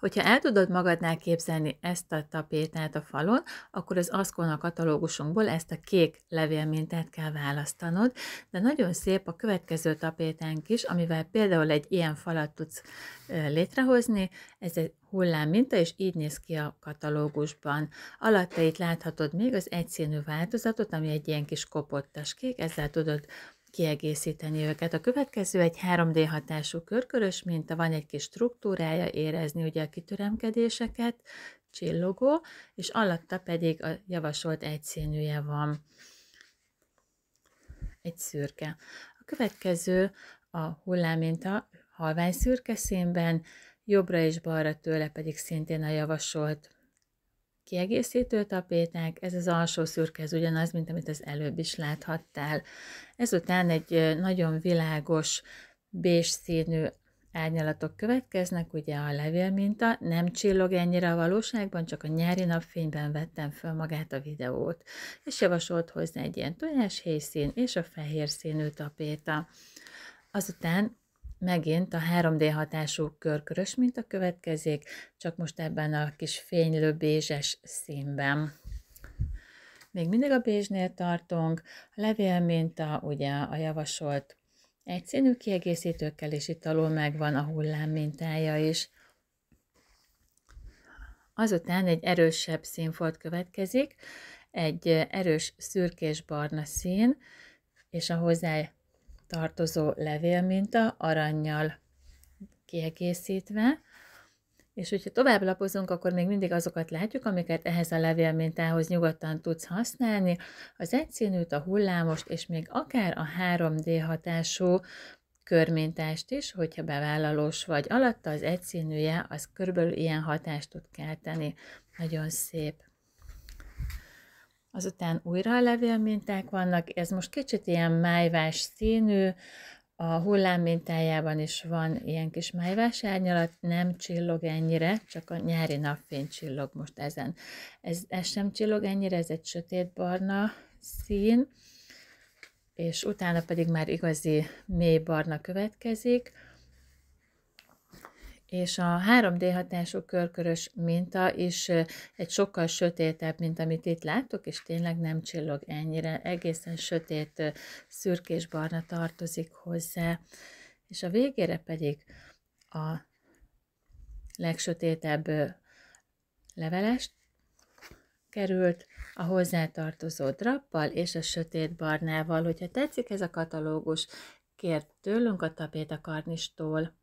Hogyha el tudod magadnál képzelni ezt a tapétát a falon, akkor az Ascona katalógusunkból ezt a kék levélmintát kell választanod, de nagyon szép a következő tapétánk is, amivel például egy ilyen falat tudsz létrehozni, ez egy hullám minta, és így néz ki a katalógusban. Alatta itt láthatod még az egyszínű változatot, ami egy ilyen kis kopottas kék, ezzel tudod kiegészíteni őket. A következő egy 3D hatású körkörös minta, van egy kis struktúrája, érezni ugye a kitüremkedéseket, csillogó, és alatta pedig a javasolt egyszínűje van. Egy szürke. A következő a hullámminta halvány szürke színben, jobbra és balra tőle pedig szintén a javasolt kiegészítő tapéták, ez az alsó szürke, ez ugyanaz, mint amit az előbb is láthattál. Ezután egy nagyon világos, bés színű árnyalatok következnek, ugye a levélminta nem csillog ennyire a valóságban, csak a nyári napfényben vettem föl magát a videót, és javasolt hozzá egy ilyen tojáshéj szín és a fehér színű tapéta. Azután megint a 3D hatású körkörös minta következik, csak most ebben a kis fénylő bézses színben. Még mindig a bézsnél tartunk, a levél minta, ugye a javasolt egyszínű kiegészítőkkel, és itt alul megvan a hullám mintája is. Azután egy erősebb színfolt következik, egy erős szürkés-barna szín, és a hozzá tartozó levélminta aranyjal kiegészítve, és hogyha tovább lapozunk, akkor még mindig azokat látjuk, amiket ehhez a levélmintához nyugodtan tudsz használni, az egyszínűt, a hullámost, és még akár a 3D hatású körmintást is, hogyha bevállalós vagy. Alatta az egyszínűje, az körülbelül ilyen hatást tud kelteni. Nagyon szép azután újra a levélminták vannak, ez most kicsit ilyen májvás színű, a hullám mintájában is van ilyen kis májvás árnyalat, nem csillog ennyire, csak a nyári napfény csillog most ezen. Ez, ez sem csillog ennyire, ez egy sötétbarna szín, és utána pedig már igazi mély barna következik és a 3D hatású körkörös minta is egy sokkal sötétebb, mint amit itt láttok, és tényleg nem csillog ennyire, egészen sötét szürkés-barna tartozik hozzá. És a végére pedig a legsötétebb levelest került a hozzátartozó drappal és a sötét barnával. Hogyha tetszik ez a katalógus, kért tőlünk a tapétakarnistól.